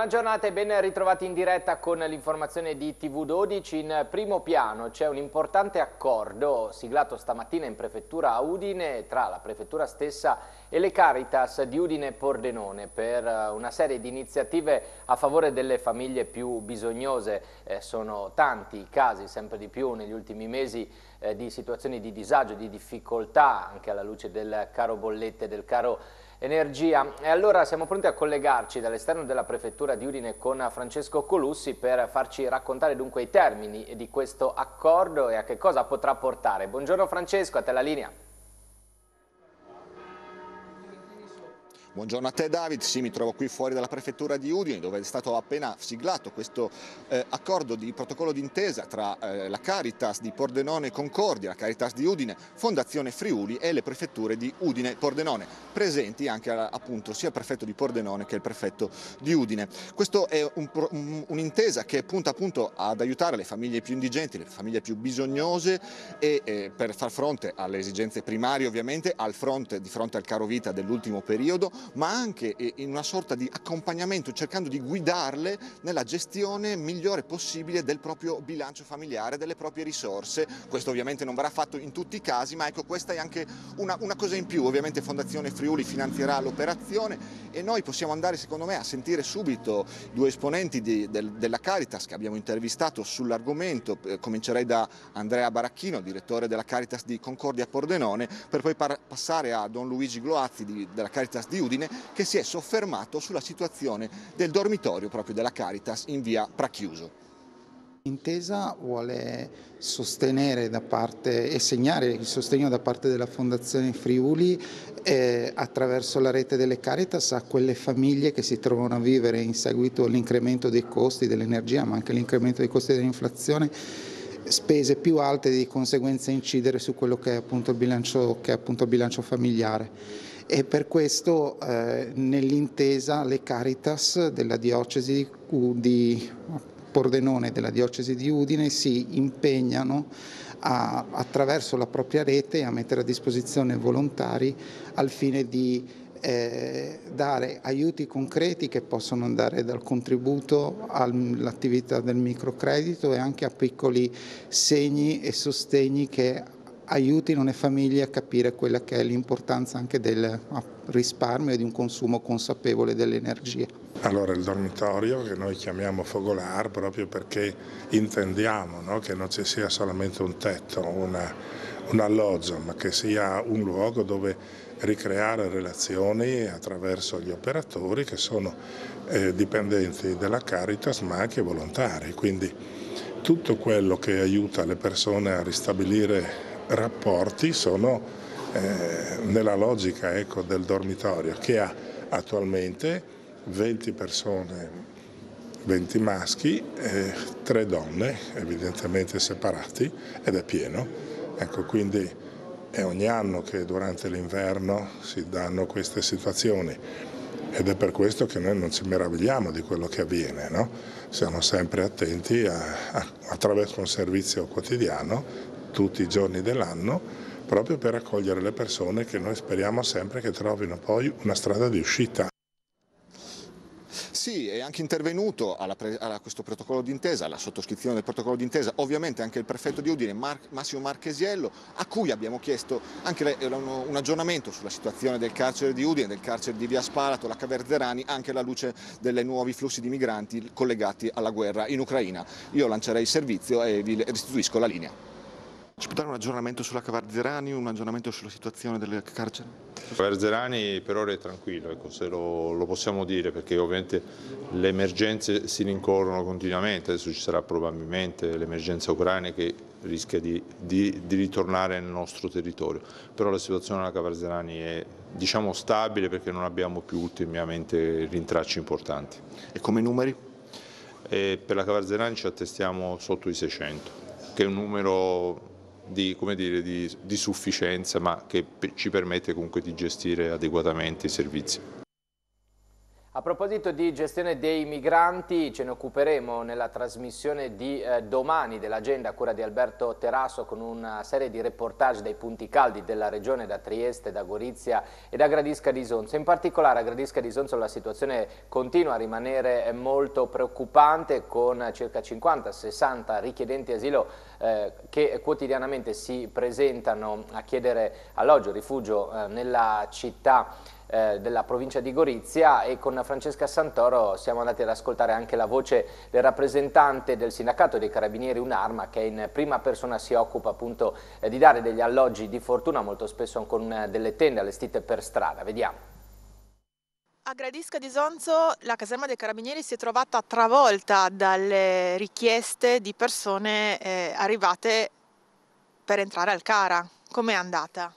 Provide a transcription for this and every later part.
Buona giornata e ben ritrovati in diretta con l'informazione di TV12. In primo piano c'è un importante accordo siglato stamattina in prefettura a Udine tra la prefettura stessa e le Caritas di Udine e Pordenone per eh, una serie di iniziative a favore delle famiglie più bisognose. Eh, sono tanti i casi, sempre di più negli ultimi mesi, eh, di situazioni di disagio, di difficoltà anche alla luce del caro bollette, del caro Energia. E allora siamo pronti a collegarci dall'esterno della prefettura di Udine con Francesco Colussi per farci raccontare dunque i termini di questo accordo e a che cosa potrà portare. Buongiorno Francesco, a te la linea. Buongiorno a te David, sì mi trovo qui fuori dalla prefettura di Udine dove è stato appena siglato questo eh, accordo di protocollo d'intesa tra eh, la Caritas di Pordenone e Concordia, la Caritas di Udine, Fondazione Friuli e le prefetture di Udine e Pordenone, presenti anche appunto sia il prefetto di Pordenone che il prefetto di Udine. Questa è un'intesa un, un che punta appunto ad aiutare le famiglie più indigenti, le famiglie più bisognose e eh, per far fronte alle esigenze primarie ovviamente, al fronte, di fronte al caro vita dell'ultimo periodo, ma anche eh, in una sorta di accompagnamento, cercando di guidarle nella gestione migliore possibile del proprio bilancio familiare, delle proprie risorse. Questo ovviamente non verrà fatto in tutti i casi, ma ecco questa è anche una, una cosa in più. Ovviamente Fondazione Friuli finanzierà l'operazione e noi possiamo andare secondo me a sentire subito due esponenti di, del, della Caritas che abbiamo intervistato sull'argomento. Eh, comincerei da Andrea Baracchino, direttore della Caritas di Concordia Pordenone, per poi passare a Don Luigi Gloazzi di, della Caritas di Udine Solitudine che si è soffermato sulla situazione del dormitorio proprio della Caritas in via Prachiuso. Intesa vuole sostenere da parte e segnare il sostegno da parte della Fondazione Friuli eh, attraverso la rete delle Caritas a quelle famiglie che si trovano a vivere in seguito all'incremento dei costi dell'energia ma anche all'incremento dei costi dell'inflazione spese più alte e di conseguenza incidere su quello che è appunto il bilancio, appunto il bilancio familiare e per questo eh, nell'intesa le Caritas della diocesi di Pordenone della diocesi di Udine si impegnano a, attraverso la propria rete a mettere a disposizione volontari al fine di eh, dare aiuti concreti che possono andare dal contributo all'attività del microcredito e anche a piccoli segni e sostegni che aiutino le famiglie a capire quella che è l'importanza anche del risparmio e di un consumo consapevole dell'energia. Allora il dormitorio che noi chiamiamo fogolar proprio perché intendiamo no, che non ci sia solamente un tetto, una, un alloggio, ma che sia un luogo dove ricreare relazioni attraverso gli operatori che sono eh, dipendenti della Caritas ma anche volontari. Quindi tutto quello che aiuta le persone a ristabilire rapporti sono eh, nella logica ecco, del dormitorio che ha attualmente 20 persone, 20 maschi e 3 donne evidentemente separati ed è pieno. Ecco, quindi è ogni anno che durante l'inverno si danno queste situazioni ed è per questo che noi non ci meravigliamo di quello che avviene, no? siamo sempre attenti a, a, attraverso un servizio quotidiano tutti i giorni dell'anno proprio per accogliere le persone che noi speriamo sempre che trovino poi una strada di uscita. Sì, è anche intervenuto a questo protocollo d'intesa, alla sottoscrizione del protocollo d'intesa, ovviamente anche il prefetto di Udine, Mar Massimo Marchesiello, a cui abbiamo chiesto anche un, aggiornamento sulla situazione del carcere di Udine, del carcere di Via Spalato, la Caverzerani, anche alla luce dei nuovi flussi di migranti collegati alla guerra in Ucraina. Io lancerei il servizio e vi restituisco la linea. Ci può dare un aggiornamento sulla Cavarzerani, un aggiornamento sulla situazione del carcere? Cavarzerani per ora è tranquillo, ecco, se lo, lo, possiamo dire, perché ovviamente le emergenze si rincorrono continuamente, adesso ci sarà probabilmente l'emergenza ucraina che rischia di, di, di, ritornare nel nostro territorio, però la situazione alla Cavarzerani è diciamo, stabile perché non abbiamo più ultimamente rintracci importanti. E come numeri? E eh, per la Cavarzerani ci attestiamo sotto i 600, che è un numero di, dire, di, di sufficienza ma che ci permette comunque di gestire adeguatamente i servizi. A proposito di gestione dei migranti, ce ne occuperemo nella trasmissione di eh, domani dell'agenda a cura di Alberto Terasso con una serie di reportage dai punti caldi della regione da Trieste, da Gorizia e da Gradisca di Sonzo. In particolare a Gradisca di Sonzo la situazione continua a rimanere molto preoccupante con circa 50-60 richiedenti asilo eh, che quotidianamente si presentano a chiedere alloggio, rifugio eh, nella città eh, della provincia di Gorizia e con Francesca Santoro siamo andati ad ascoltare anche la voce del rappresentante del sindacato dei carabinieri Un'Arma che in prima persona si occupa appunto eh, di dare degli alloggi di fortuna molto spesso con eh, delle tende allestite per strada. Vediamo. A Gradisca di Sonzo la caserma dei carabinieri si è trovata travolta dalle richieste di persone eh, arrivate per entrare al Cara. Com'è andata?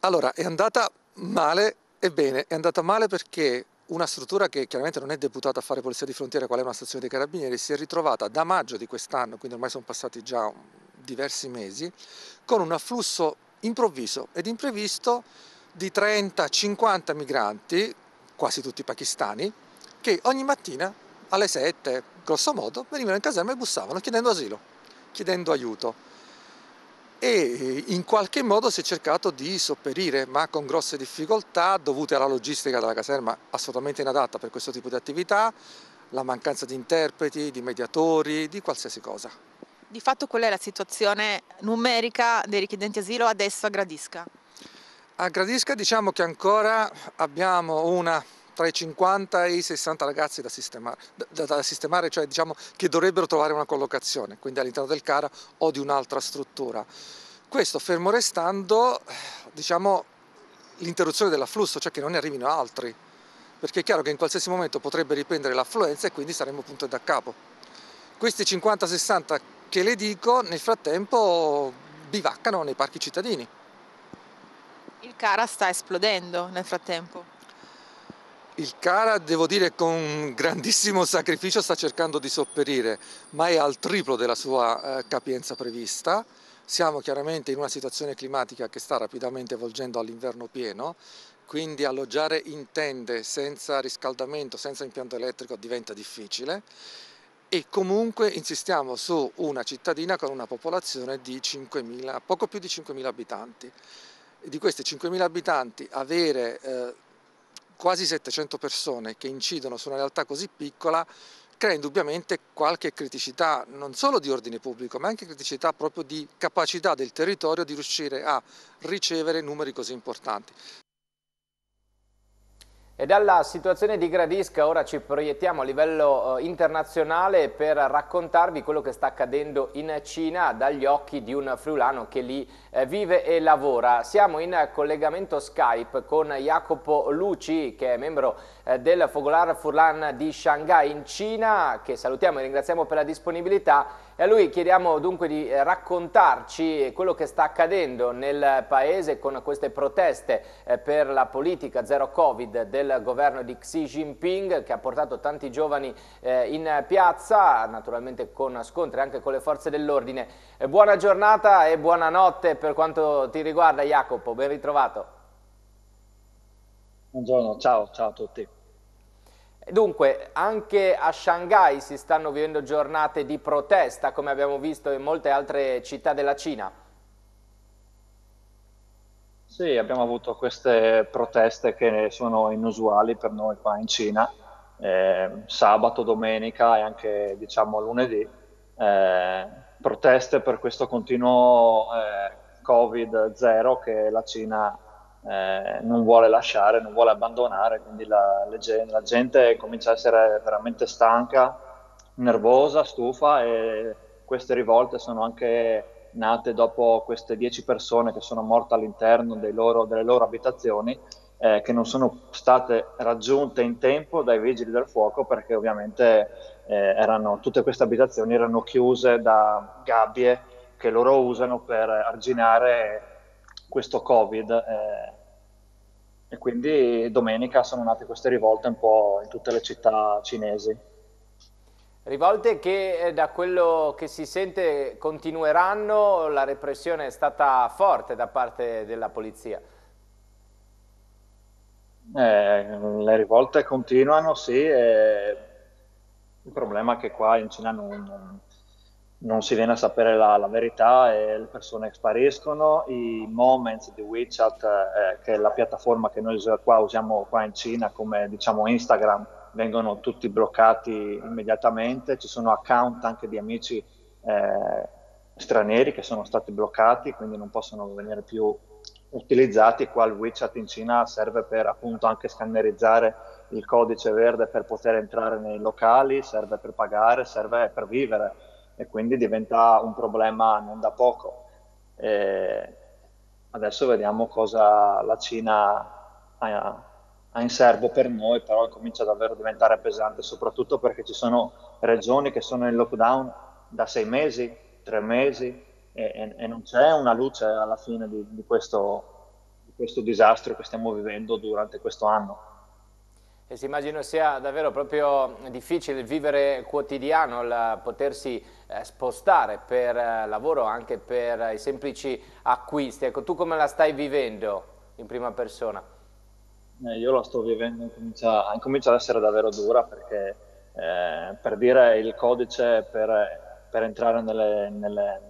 Allora, è andata male e bene. È andata male perché una struttura che chiaramente non è deputata a fare polizia di frontiera, qual è una stazione dei carabinieri, si è ritrovata da maggio di quest'anno, quindi ormai sono passati già diversi mesi, con un afflusso improvviso ed imprevisto di 30-50 migranti, quasi tutti pakistani, che ogni mattina alle 7, grosso modo, venivano in caserma e bussavano chiedendo asilo, chiedendo aiuto e eh, in qualche modo si è cercato di sopperire, ma con grosse difficoltà dovute alla logistica della caserma assolutamente inadatta per questo tipo di attività, la mancanza di interpreti, di mediatori, di qualsiasi cosa. Di fatto qual è la situazione numerica dei richiedenti asilo adesso a Gradisca? A Gradisca diciamo che ancora abbiamo una tra i 50 e i 60 ragazzi da sistemare, da, da sistemare cioè diciamo che dovrebbero trovare una collocazione, quindi all'interno del CARA o di un'altra struttura. Questo fermo restando diciamo, l'interruzione dell'afflusso, cioè che non ne arrivino altri, perché è chiaro che in qualsiasi momento potrebbe riprendere l'affluenza e quindi saremmo punto da capo. Questi 50-60 che le dico nel frattempo bivaccano nei parchi cittadini. Il Cara sta esplodendo nel frattempo. Il Cara, devo dire, con grandissimo sacrificio sta cercando di sopperire, ma è al triplo della sua eh, capienza prevista. Siamo chiaramente in una situazione climatica che sta rapidamente volgendo all'inverno pieno, quindi alloggiare in tende senza riscaldamento, senza impianto elettrico diventa difficile e comunque insistiamo su una cittadina con una popolazione di 5.000, poco più di 5.000 abitanti. Di questi 5.000 abitanti avere eh, quasi 700 persone che incidono su una realtà così piccola crea indubbiamente qualche criticità non solo di ordine pubblico ma anche criticità proprio di capacità del territorio di riuscire a ricevere numeri così importanti. E dalla situazione di Gradisca ora ci proiettiamo a livello eh, internazionale per raccontarvi quello che sta accadendo in Cina dagli occhi di un friulano che lì eh, vive e lavora. Siamo in collegamento Skype con Jacopo Luci che è membro eh, del Fogolar Furlan di Shanghai in Cina, che salutiamo e ringraziamo per la disponibilità. E a lui chiediamo dunque di eh, raccontarci quello che sta accadendo nel paese con queste proteste eh, per la politica zero covid del governo di Xi Jinping che ha portato tanti giovani in piazza, naturalmente con scontri anche con le forze dell'ordine. Buona giornata e buonanotte per quanto ti riguarda Jacopo, ben ritrovato. Buongiorno, ciao, ciao a tutti. Dunque, anche a Shanghai si stanno vivendo giornate di protesta, come abbiamo visto in molte altre città della Cina. Sì, abbiamo avuto queste proteste che sono inusuali per noi qua in Cina, eh, sabato, domenica e anche diciamo lunedì, eh, proteste per questo continuo eh, Covid zero che la Cina eh, non vuole lasciare, non vuole abbandonare, quindi la, la, gente comincia a essere veramente stanca, nervosa, stufa e queste rivolte sono anche nate dopo queste dieci persone che sono morte all'interno loro, delle loro abitazioni eh, che non sono state raggiunte in tempo dai vigili del fuoco perché ovviamente eh, erano, tutte queste abitazioni erano chiuse da gabbie che loro usano per arginare questo Covid. Eh, e quindi domenica sono nate queste rivolte un po' in tutte le città cinesi. Rivolte che eh, da quello che si sente continueranno, la repressione è stata forte da parte della polizia. Eh, le rivolte continuano, sì, il problema è che qua in Cina non, non si viene a sapere la, la verità e le persone spariscono, i moments di WeChat, eh, che è la piattaforma che noi qua usiamo qua in Cina come diciamo Instagram, vengono tutti bloccati immediatamente, ci sono account anche di amici eh, stranieri che sono stati bloccati, quindi non possono venire più utilizzati, qua il WeChat in Cina serve per appunto anche scannerizzare il codice verde per poter entrare nei locali, serve per pagare, serve per vivere e quindi diventa un problema non da poco. E adesso vediamo cosa la Cina ha, ha in serbo per noi, però comincia davvero a diventare pesante, soprattutto perché ci sono regioni che sono in lockdown da sei mesi, tre mesi, e, e, non c'è una luce alla fine di, di, questo, di questo disastro che stiamo vivendo durante questo anno. E si immagino sia davvero proprio difficile vivere quotidiano, il potersi eh, spostare per eh, lavoro, anche per eh, i semplici acquisti. Ecco, tu come la stai vivendo in prima persona? Eh, io la sto vivendo, incomincia, incomincia, ad essere davvero dura perché eh, per dire il codice per, per entrare nelle, nelle,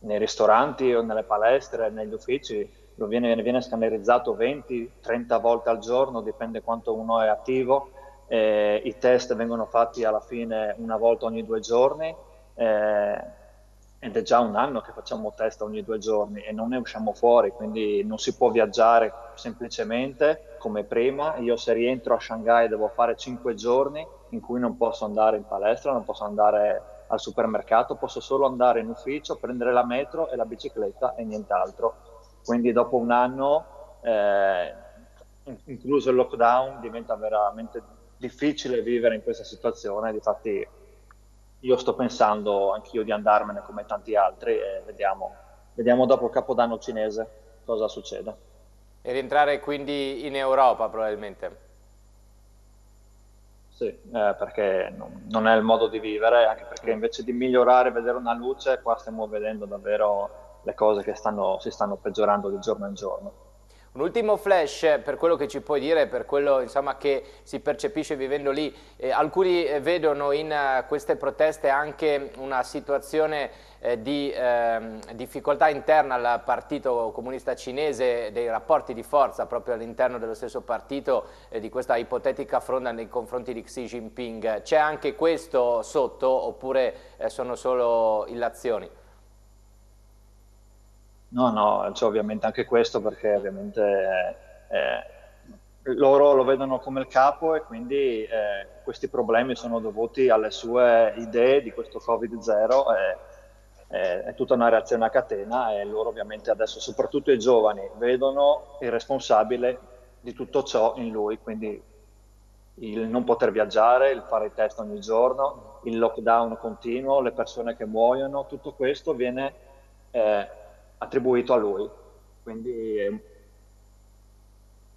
nei ristoranti o nelle palestre, negli uffici, lo viene, viene, viene scannerizzato 20-30 volte al giorno, dipende quanto uno è attivo. Eh, I test vengono fatti alla fine una volta ogni due giorni eh, ed è già un anno che facciamo test ogni due giorni e non ne usciamo fuori, quindi non si può viaggiare semplicemente come prima. Io se rientro a Shanghai devo fare 5 giorni in cui non posso andare in palestra, non posso andare al supermercato, posso solo andare in ufficio, prendere la metro e la bicicletta e nient'altro quindi dopo un anno, eh, incluso il lockdown, diventa veramente difficile vivere in questa situazione, difatti io sto pensando anch'io di andarmene come tanti altri e vediamo, vediamo dopo il capodanno cinese cosa succede. E rientrare quindi in Europa probabilmente? Sì, eh, perché non, non è il modo di vivere, anche perché invece di migliorare, vedere una luce, qua stiamo vedendo davvero le cose che stanno, si stanno peggiorando di giorno in giorno. Un ultimo flash eh, per quello che ci puoi dire, per quello insomma, che si percepisce vivendo lì. Eh, alcuni eh, vedono in uh, queste proteste anche una situazione eh, di eh, difficoltà interna al partito comunista cinese, dei rapporti di forza proprio all'interno dello stesso partito, di questa ipotetica fronda nei confronti di Xi Jinping. C'è anche questo sotto oppure sono solo illazioni? No, no, c'è cioè, ovviamente anche questo perché ovviamente eh, loro lo vedono come il capo e quindi eh, questi problemi sono dovuti alle sue idee di questo Covid-0 eh, è tutta una reazione a catena e loro ovviamente adesso, soprattutto i giovani, vedono il responsabile di tutto ciò in lui, quindi il non poter viaggiare, il fare i test ogni giorno, il lockdown continuo, le persone che muoiono, tutto questo viene eh, attribuito a lui. Quindi eh,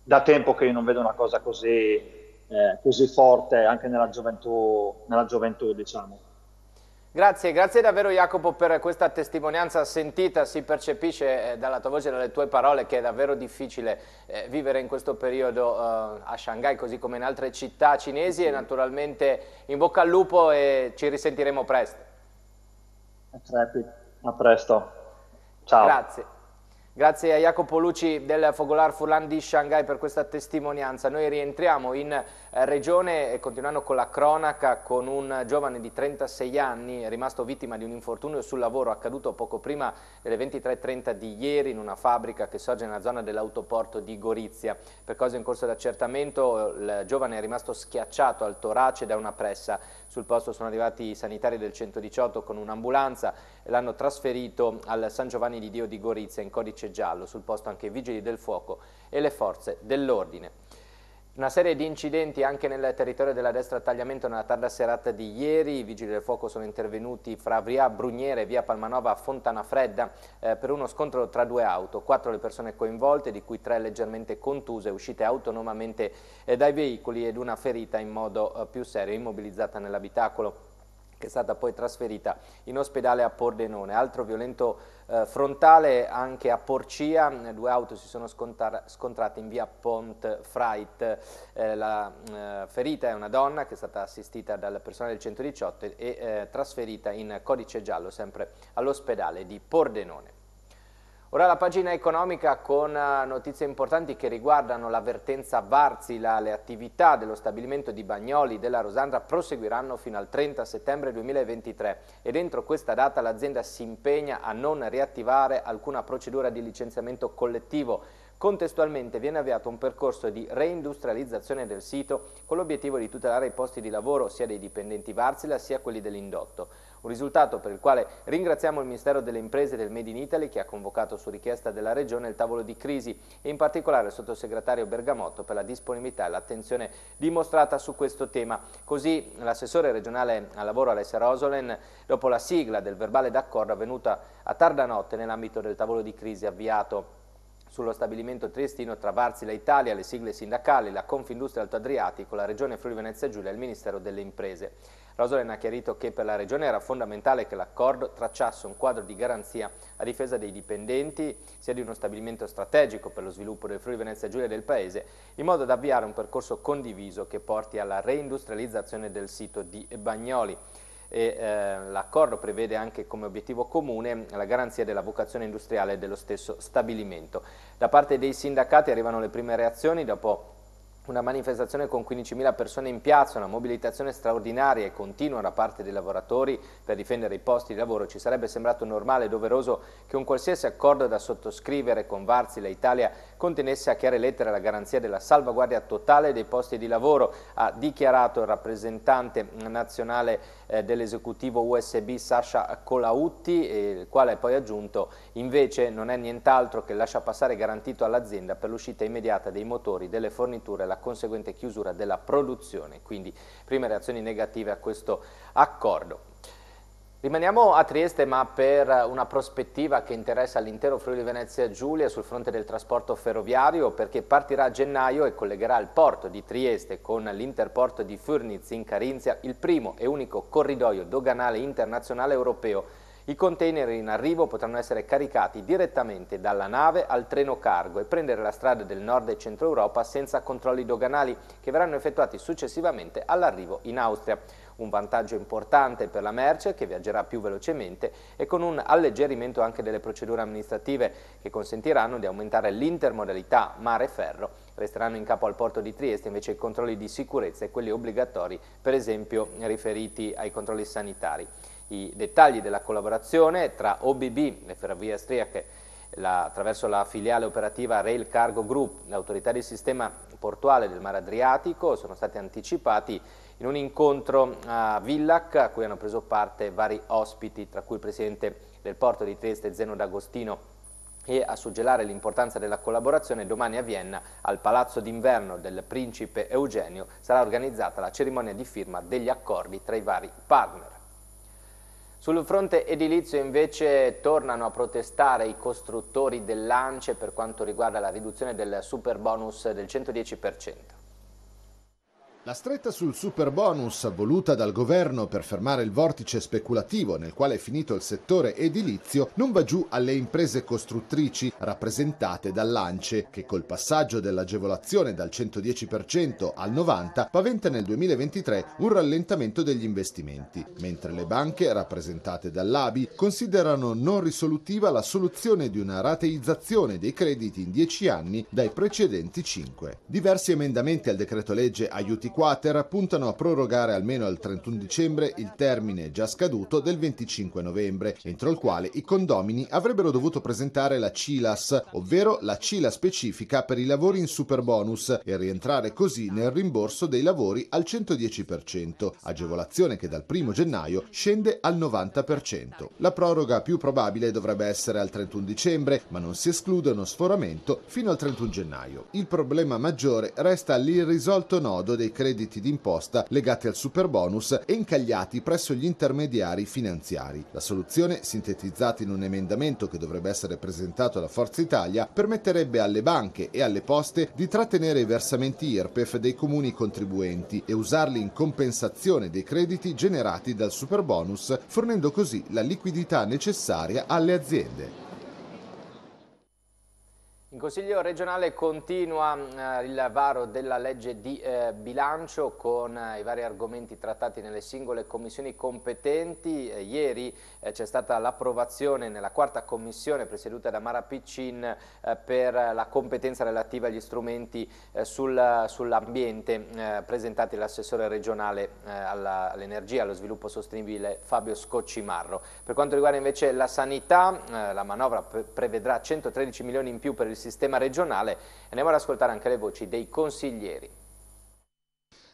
da tempo che io non vedo una cosa così, eh, così forte anche nella gioventù, nella gioventù diciamo. Grazie, grazie davvero Jacopo per questa testimonianza sentita, si percepisce eh, dalla tua voce e dalle tue parole che è davvero difficile eh, vivere in questo periodo eh, a Shanghai così come in altre città cinesi sì. e naturalmente in bocca al lupo e ci risentiremo presto. A presto. Ciao. Grazie. Grazie a Jacopo Luci del Fogolar Furlan di Shanghai per questa testimonianza. Noi rientriamo in eh, Regione, eh, continuando con la cronaca, con un giovane di 36 anni rimasto vittima di un infortunio sul lavoro accaduto poco prima delle 23.30 di ieri in una fabbrica che sorge nella zona dell'autoporto di Gorizia. Per cose in corso d'accertamento il giovane è rimasto schiacciato al torace da una pressa. Sul posto sono arrivati i sanitari del 118 con un'ambulanza e l'hanno trasferito al San Giovanni di Dio di Gorizia in codice giallo. Sul posto anche i vigili del fuoco e le forze dell'ordine. Una serie di incidenti anche nel territorio della destra a tagliamento nella tarda serata di ieri, i vigili del fuoco sono intervenuti fra via Bruniere e via Palmanova a Fontana Fredda eh, per uno scontro tra due auto, quattro le persone coinvolte di cui tre leggermente contuse, uscite autonomamente eh, dai veicoli ed una ferita in modo eh, più serio immobilizzata nell'abitacolo che è stata poi trasferita in ospedale a Pordenone. Altro violento eh, frontale anche a Porcia, due auto si sono scontrate in via Pont Freight. Eh, la eh, ferita è una donna che è stata assistita dal personale del 118 e eh, trasferita in codice giallo sempre all'ospedale di Pordenone. Ora la pagina economica con eh, notizie importanti che riguardano l'avvertenza Varzila. Le attività dello stabilimento di Bagnoli della Rosandra proseguiranno fino al 30 settembre 2023 e dentro questa data l'azienda si impegna a non riattivare alcuna procedura di licenziamento collettivo. Contestualmente viene avviato un percorso di reindustrializzazione del sito con l'obiettivo di tutelare i posti di lavoro sia dei dipendenti Varsila sia quelli dell'indotto. Un risultato per il quale ringraziamo il Ministero delle Imprese e del Made in Italy che ha convocato su richiesta della Regione il tavolo di crisi e in particolare il sottosegretario Bergamotto per la disponibilità e l'attenzione dimostrata su questo tema. Così l'assessore regionale al lavoro Alessia Rosolen, dopo la sigla del verbale d'accordo avvenuta a tarda notte nell'ambito del tavolo di crisi avviato sullo stabilimento triestino tra Varzila Italia, le sigle sindacali, la Confindustria Alto Adriatico, la Regione Friuli Venezia Giulia e il Ministero delle Imprese. Rosolen ha chiarito che per la Regione era fondamentale che l'accordo tracciasse un quadro di garanzia a difesa dei dipendenti, sia di uno stabilimento strategico per lo sviluppo del Friuli Venezia Giulia e del Paese, in modo da avviare un percorso condiviso che porti alla reindustrializzazione del sito di Bagnoli e eh, l'accordo prevede anche come obiettivo comune la garanzia della vocazione industriale dello stesso stabilimento. Da parte dei sindacati arrivano le prime reazioni dopo una manifestazione con 15.000 persone in piazza, una mobilitazione straordinaria e continua da parte dei lavoratori per difendere i posti di lavoro. Ci sarebbe sembrato normale e doveroso che un qualsiasi accordo da sottoscrivere con Varzi la Italia, contenesse a chiare lettere la garanzia della salvaguardia totale dei posti di lavoro, ha dichiarato il rappresentante nazionale eh, dell'esecutivo USB Sasha Colautti, eh, il quale ha poi aggiunto invece non è nient'altro che lascia passare garantito all'azienda per l'uscita immediata dei motori, delle forniture e la conseguente chiusura della produzione. Quindi prime reazioni negative a questo accordo. Rimaniamo a Trieste ma per una prospettiva che interessa l'intero Friuli Venezia Giulia sul fronte del trasporto ferroviario perché partirà a gennaio e collegherà il porto di Trieste con l'interporto di Furniz in Carinzia il primo e unico corridoio doganale internazionale europeo. I container in arrivo potranno essere caricati direttamente dalla nave al treno cargo e prendere la strada del nord e centro Europa senza controlli doganali che verranno effettuati successivamente all'arrivo in Austria un vantaggio importante per la merce che viaggerà più velocemente e con un alleggerimento anche delle procedure amministrative che consentiranno di aumentare l'intermodalità mare-ferro. Resteranno in capo al porto di Trieste invece i controlli di sicurezza e quelli obbligatori, per esempio riferiti ai controlli sanitari. I dettagli della collaborazione tra OBB, le ferrovie Astriache la, attraverso la filiale operativa Rail Cargo Group, l'autorità del sistema portuale del mare Adriatico, sono stati anticipati in un incontro a Villac a cui hanno preso parte vari ospiti, tra cui il presidente del porto di Trieste Zeno D'Agostino e a suggellare l'importanza della collaborazione domani a Vienna al Palazzo d'Inverno del Principe Eugenio sarà organizzata la cerimonia di firma degli accordi tra i vari partner. Sul fronte edilizio invece tornano a protestare i costruttori dell'ANCE per quanto riguarda la riduzione del super bonus del 110%. La stretta sul super bonus voluta dal governo per fermare il vortice speculativo nel quale è finito il settore edilizio non va giù alle imprese costruttrici rappresentate dall'ANCE che col passaggio dell'agevolazione dal 110% al 90% paventa nel 2023 un rallentamento degli investimenti, mentre le banche rappresentate dall'ABI considerano non risolutiva la soluzione di una rateizzazione dei crediti in 10 anni dai precedenti 5. Diversi emendamenti al decreto legge aiuti quater puntano a prorogare almeno al 31 dicembre il termine già scaduto del 25 novembre, entro il quale i condomini avrebbero dovuto presentare la CILAS, ovvero la CILA specifica per i lavori in super bonus e rientrare così nel rimborso dei lavori al 110%, agevolazione che dal 1 gennaio scende al 90%. La proroga più probabile dovrebbe essere al 31 dicembre, ma non si esclude uno sforamento fino al 31 gennaio. Il problema maggiore resta l'irrisolto nodo dei crediti d'imposta legati al superbonus e incagliati presso gli intermediari finanziari. La soluzione, sintetizzata in un emendamento che dovrebbe essere presentato alla Forza Italia, permetterebbe alle banche e alle poste di trattenere i versamenti IRPEF dei comuni contribuenti e usarli in compensazione dei crediti generati dal superbonus, fornendo così la liquidità necessaria alle aziende. In Consiglio regionale continua eh, il varo della legge di eh, bilancio con eh, i vari argomenti trattati nelle singole commissioni competenti. Eh, ieri eh, c'è stata l'approvazione nella quarta commissione presieduta da Mara Piccin eh, per la competenza relativa agli strumenti sul, sull'ambiente presentati l'assessore regionale all'energia all e allo sviluppo sostenibile Fabio Scoccimarro. Per quanto riguarda invece la sanità, la manovra pre prevedrà 113 milioni in più per il sistema regionale. Andiamo ad ascoltare anche le voci dei consiglieri.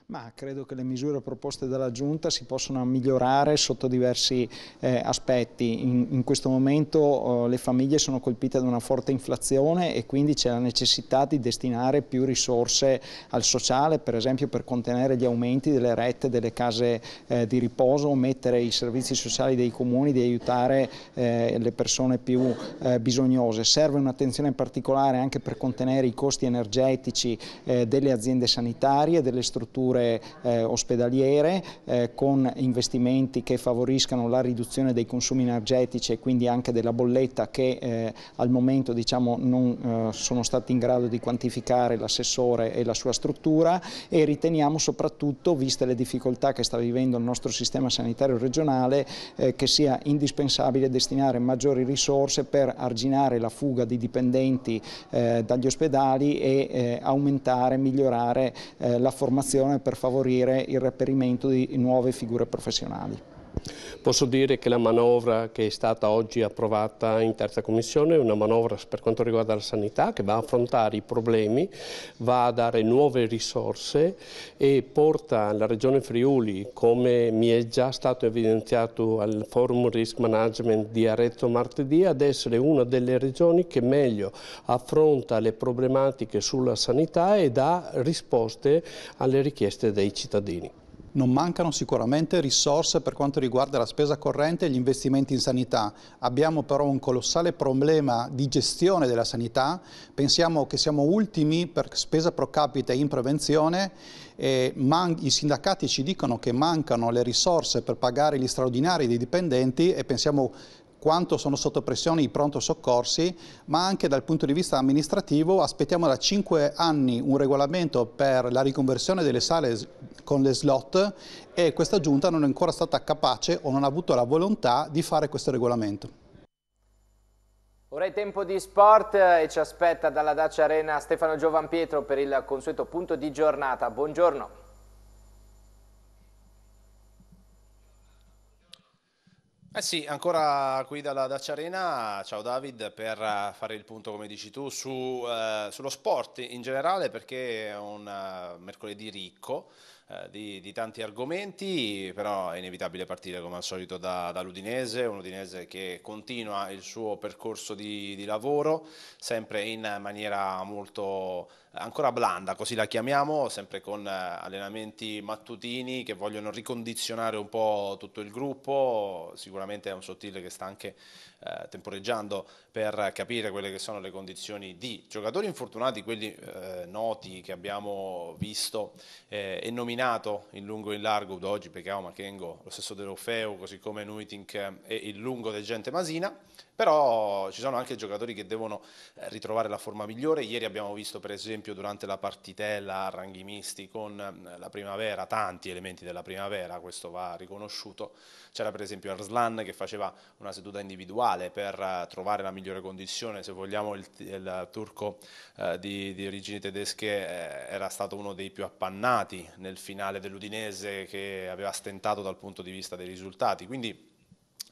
Ma credo che le misure proposte dalla Giunta si possano migliorare sotto diversi eh, aspetti. In, in, questo momento eh, le famiglie sono colpite da una forte inflazione e quindi c'è la necessità di destinare più risorse al sociale, per esempio per contenere gli aumenti delle rette delle case eh, di riposo, mettere i servizi sociali dei comuni, di aiutare eh, le persone più eh, bisognose. Serve un'attenzione particolare anche per contenere i costi energetici eh, delle aziende sanitarie, delle strutture strutture eh, ospedaliere eh, con investimenti che favoriscano la riduzione dei consumi energetici e quindi anche della bolletta che eh, al momento diciamo, non eh, sono stati in grado di quantificare l'assessore e la sua struttura e riteniamo soprattutto, viste le difficoltà che sta vivendo il nostro sistema sanitario regionale, eh, che sia indispensabile destinare maggiori risorse per arginare la fuga di dipendenti eh, dagli ospedali e aumentare, migliorare la formazione per favorire il reperimento di nuove figure professionali. Posso dire che la manovra che è stata oggi approvata in terza commissione è una manovra per quanto riguarda la sanità che va a affrontare i problemi, va a dare nuove risorse e porta la Regione Friuli, come mi è già stato evidenziato al Forum Risk Management di Arezzo martedì, ad essere una delle regioni che meglio affronta le problematiche sulla sanità e dà risposte alle richieste dei cittadini. Non mancano sicuramente risorse per quanto riguarda la spesa corrente e gli investimenti in sanità. Abbiamo però un colossale problema di gestione della sanità. Pensiamo che siamo ultimi per spesa pro capita in prevenzione. I sindacati ci dicono che mancano le risorse per pagare gli straordinari dei dipendenti e pensiamo quanto sono sotto pressione i pronto soccorsi, ma anche dal punto di vista amministrativo aspettiamo da 5 anni un regolamento per la riconversione delle sale con le slot e questa giunta non è ancora stata capace o non ha avuto la volontà di fare questo regolamento. Ora è tempo di sport e ci aspetta dalla Dacia Arena Stefano Giovanpietro per il consueto punto di giornata. Buongiorno. Eh sì, ancora qui dalla Dacia Arena, ciao David, per eh, fare il punto come dici tu su, eh, sullo sport in generale perché è un eh, mercoledì ricco, eh, di, di, tanti argomenti, però è inevitabile partire come al solito da, dall'Udinese, un Udinese che continua il suo percorso di, di lavoro, sempre in maniera molto ancora blanda, così la chiamiamo, sempre con eh, allenamenti mattutini che vogliono ricondizionare un po' tutto il gruppo, sicuramente è un sottile che sta anche eh, temporeggiando per capire quelle che sono le condizioni di giocatori infortunati, quelli eh, noti che abbiamo visto eh, e nominati nominato in lungo e in largo, oggi, Udogi, Pecao, Machengo, lo stesso De Rofeo, così come Nuitink e il lungo del Gente Masina, però ci sono anche giocatori che devono eh, ritrovare la forma migliore. Ieri abbiamo visto per esempio durante la partitella a ranghi misti con mm, la primavera, tanti elementi della primavera, questo va riconosciuto. C'era per esempio Arslan che faceva una seduta individuale per eh, trovare la migliore condizione. Se vogliamo il, il turco eh, di, di, origini tedesche eh, era stato uno dei più appannati nel finale dell'Udinese che aveva stentato dal punto di vista dei risultati. Quindi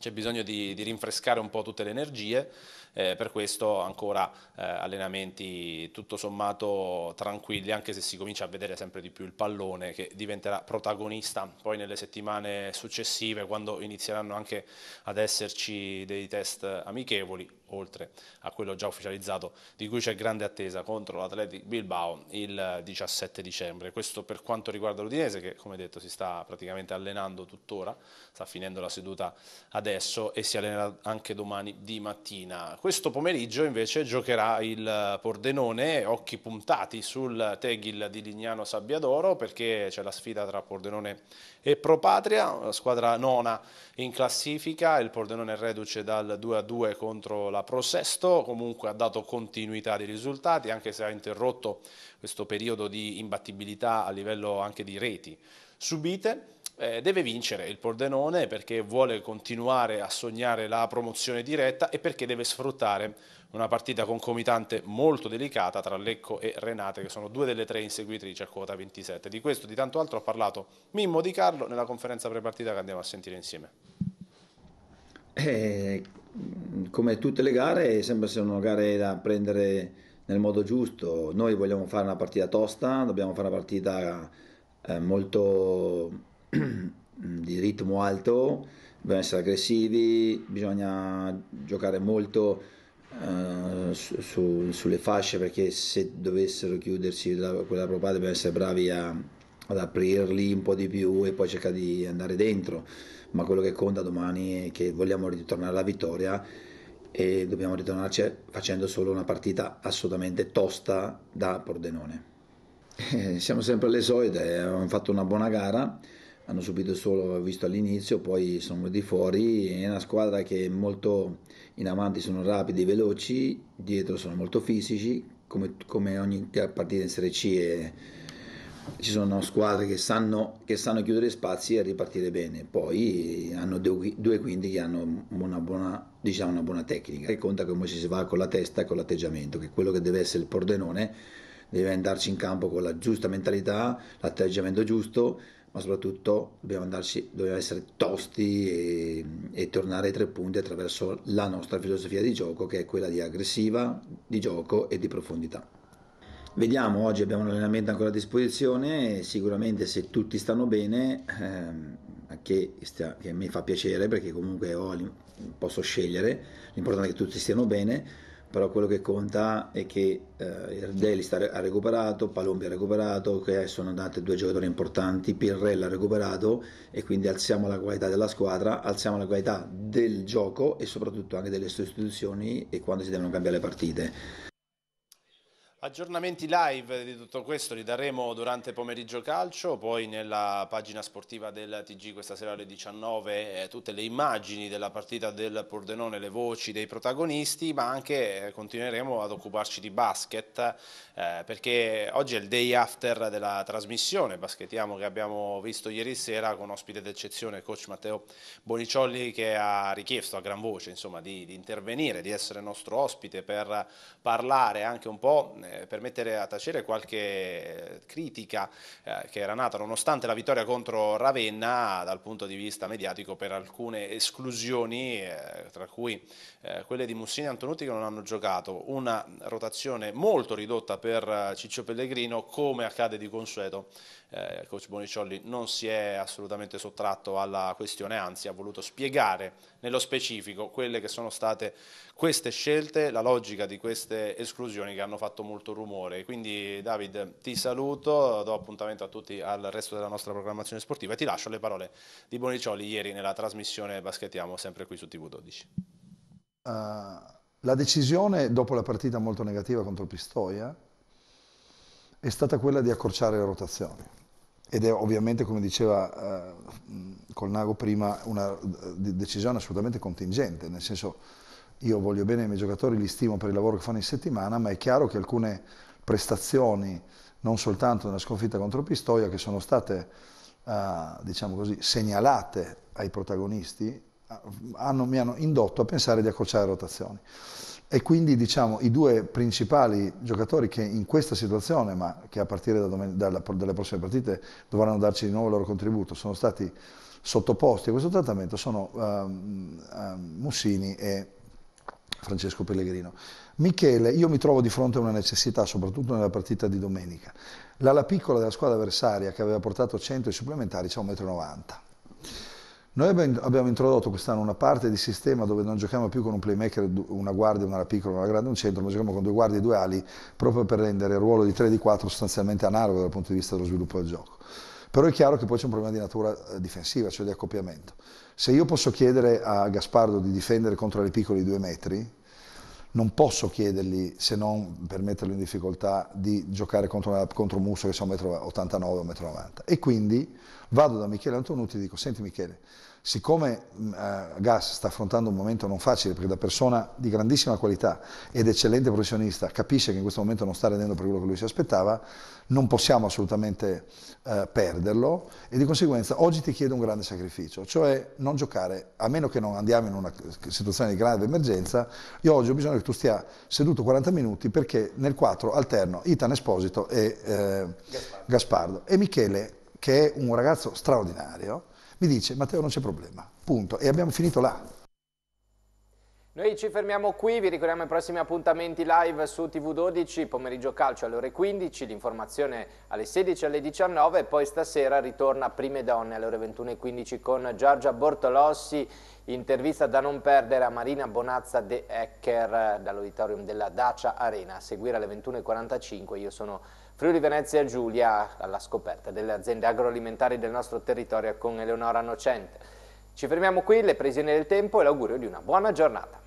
c'è bisogno di, di, rinfrescare un po' tutte le energie, eh, per questo ancora eh, allenamenti tutto sommato tranquilli, anche se si comincia a vedere sempre di più il pallone che diventerà protagonista poi nelle settimane successive, quando inizieranno anche ad esserci dei test amichevoli oltre a quello già ufficializzato, di cui c'è grande attesa contro l'Atletic Bilbao il 17 dicembre. Questo per quanto riguarda l'Udinese, che come detto si sta praticamente allenando tuttora, sta finendo la seduta adesso e si allenerà anche domani di mattina. Questo pomeriggio invece giocherà il Pordenone, occhi puntati sul Tegil di Lignano Sabbiadoro, perché c'è la sfida tra Pordenone e Propatria, la squadra nona in classifica, il Pordenone reduce dal 2-2 contro la Prosesto comunque ha dato continuità di risultati anche se ha interrotto questo periodo di imbattibilità a livello anche di reti subite. Eh, deve vincere il Pordenone perché vuole continuare a sognare la promozione diretta e perché deve sfruttare una partita concomitante molto delicata tra Lecco e Renate che sono due delle tre inseguitrici a quota 27. Di questo e di tanto altro ha parlato Mimmo Di Carlo nella conferenza prepartita che andiamo a sentire insieme. Eh, come tutte le gare sembra siano gare da prendere nel modo giusto. Noi vogliamo fare una partita tosta, dobbiamo fare una partita eh, molto di ritmo alto, dobbiamo essere aggressivi, bisogna giocare molto eh, su, su, sulle fasce perché se dovessero chiudersi la, quella propria dobbiamo essere bravi a, ad aprirli un po' di più e poi cercare di andare dentro ma quello che conta domani è che vogliamo ritornare alla vittoria e dobbiamo ritornarci facendo solo una partita assolutamente tosta da Pordenone. Eh, siamo sempre alle solite, hanno eh, fatto una buona gara, hanno subito solo visto all'inizio, poi sono venuti fuori, è una squadra che è molto in avanti sono rapidi, veloci, dietro sono molto fisici, come, come ogni partita in Serie C è ci sono squadre che sanno, che sanno chiudere spazi e ripartire bene, poi hanno due, due quindi che hanno una buona, diciamo una buona tecnica, che conta come ci si va con la testa e con l'atteggiamento, che quello che deve essere il Pordenone deve andarci in campo con la giusta mentalità, l'atteggiamento giusto, ma soprattutto dobbiamo, andarci, dobbiamo essere tosti e, e, tornare ai tre punti attraverso la nostra filosofia di gioco che è quella di aggressiva, di gioco e di profondità. Vediamo, oggi abbiamo l'allenamento ancora a disposizione, sicuramente se tutti stanno bene, ehm, che, stia, che, a me fa piacere perché comunque ho, posso scegliere, l'importante è che tutti stiano bene, però quello che conta è che eh, Erdelli sta, ha recuperato, Palombi ha recuperato, che sono andate due giocatori importanti, Pirrella ha recuperato e quindi alziamo la qualità della squadra, alziamo la qualità del gioco e soprattutto anche delle sostituzioni e quando si devono cambiare le partite. Aggiornamenti live di tutto questo li daremo durante pomeriggio calcio, poi nella pagina sportiva del TG questa sera alle 19 eh, tutte le immagini della partita del Pordenone, le voci dei protagonisti, ma anche eh, continueremo ad occuparci di basket eh, perché oggi è il day after della trasmissione, basketiamo che abbiamo visto ieri sera con ospite d'eccezione coach Matteo Boniciolli che ha richiesto a gran voce insomma, di, di intervenire, di essere nostro ospite per parlare anche un po' eh, eh, per mettere a tacere qualche eh, critica eh, che era nata nonostante la vittoria contro Ravenna dal punto di vista mediatico per alcune esclusioni, eh, tra cui eh, quelle di Mussini e Antonuti che non hanno giocato, una rotazione molto ridotta per Ciccio Pellegrino come accade di consueto. coach Boniciolli non si è assolutamente sottratto alla questione, anzi ha voluto spiegare nello specifico quelle che sono state queste scelte, la logica di queste esclusioni che hanno fatto molto rumore. Quindi David ti saluto, do appuntamento a tutti al resto della nostra programmazione sportiva e ti lascio le parole di Bonicioli ieri nella trasmissione Baschettiamo sempre qui su TV12. Uh, la decisione dopo la partita molto negativa contro il Pistoia è stata quella di accorciare le rotazioni ed è ovviamente, come diceva eh, Colnago prima, una eh, decisione assolutamente contingente, nel senso io voglio bene i miei giocatori, li stimo per il lavoro che fanno in settimana, ma è chiaro che alcune prestazioni, non soltanto nella sconfitta contro Pistoia, che sono state, eh, diciamo così, segnalate ai protagonisti, hanno, mi hanno indotto a pensare di accorciare rotazioni. E quindi diciamo i due principali giocatori che in questa situazione, ma che a partire da domen- dalla, dalle prossime partite dovranno darci di nuovo il loro contributo, sono stati sottoposti a questo trattamento, sono um, um, Mussini e Francesco Pellegrino. Michele, io mi trovo di fronte a una necessità, soprattutto nella partita di domenica. L'ala piccola della squadra avversaria, che aveva portato 100 ai supplementari, c'è 1,90 m. Noi abbiamo introdotto quest'anno una parte di sistema dove non giochiamo più con un playmaker, una guardia, una piccola, una grande, un centro, ma giochiamo con due guardie e due ali, proprio per rendere il ruolo di 3 di 4 sostanzialmente analogo dal punto di vista dello sviluppo del gioco. Però è chiaro che poi c'è un problema di natura eh, difensiva, cioè di accoppiamento. Se io posso chiedere a Gaspardo di difendere contro le piccole di due metri, non posso chiedergli, se non per metterlo in difficoltà, di giocare contro, contro un musso che sia 1,89 m o 1,90 m. E quindi vado da Michele Antonuti e dico, senti Michele, Siccome mm, eh, Gas sta affrontando un momento non facile, perché da persona di grandissima qualità ed eccellente professionista capisce che in questo momento non sta rendendo per quello che lui si aspettava, non possiamo assolutamente eh, perderlo e di conseguenza oggi ti chiedo un grande sacrificio, cioè non giocare, a meno che non andiamo in una situazione di grave emergenza, io oggi ho bisogno che tu stia seduto 40 minuti perché nel 4 alterno Itan Esposito e eh, Gaspardo. Gaspardo e Michele che è un ragazzo straordinario, mi dice Matteo non c'è problema, punto. E abbiamo finito là. Noi ci fermiamo qui, vi ricordiamo i prossimi appuntamenti live su TV12, pomeriggio calcio alle ore 15, l'informazione alle 16 alle 19 e poi stasera ritorna Prime Donne alle ore 21.15 con Giorgia Bortolossi, intervista da non perdere a Marina Bonazza De Ecker dall'auditorium della Dacia Arena, a seguire alle 21.45, io sono... Friuli Venezia Giulia alla scoperta delle aziende agroalimentari del nostro territorio con Eleonora Nocente. Ci fermiamo qui, le previsioni del tempo e l'augurio di una buona giornata.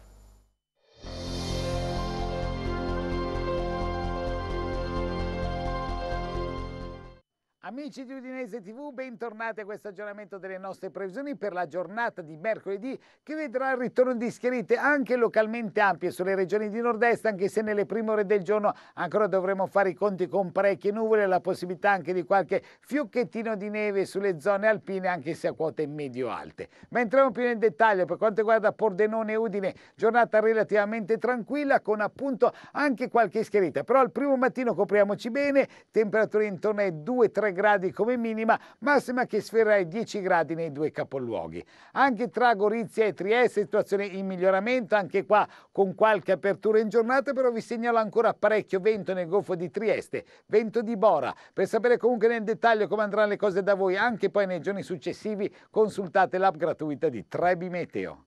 Amici di Udinese TV, bentornati a questo aggiornamento delle nostre previsioni per la giornata di mercoledì che vedrà il ritorno di schierite anche localmente ampie sulle regioni di nord-est, anche se nelle prime ore del giorno ancora dovremo fare i conti con parecchie nuvole e la possibilità anche di qualche fiocchettino di neve sulle zone alpine, anche se a quote medio-alte. Ma entriamo più nel dettaglio per quanto riguarda Pordenone e Udine, giornata relativamente tranquilla con appunto anche qualche schierita, però al primo mattino copriamoci bene, temperature intorno ai 2-3 gradi gradi come minima, massima che sferrà i 10 gradi nei due capoluoghi. Anche tra Gorizia e Trieste situazione in miglioramento, anche qua con qualche apertura in giornata, però vi segnalo ancora parecchio vento nel Golfo di Trieste, vento di Bora. Per sapere comunque nel dettaglio come andranno le cose da voi, anche poi nei giorni successivi, consultate l'app gratuita di Trebi Meteo.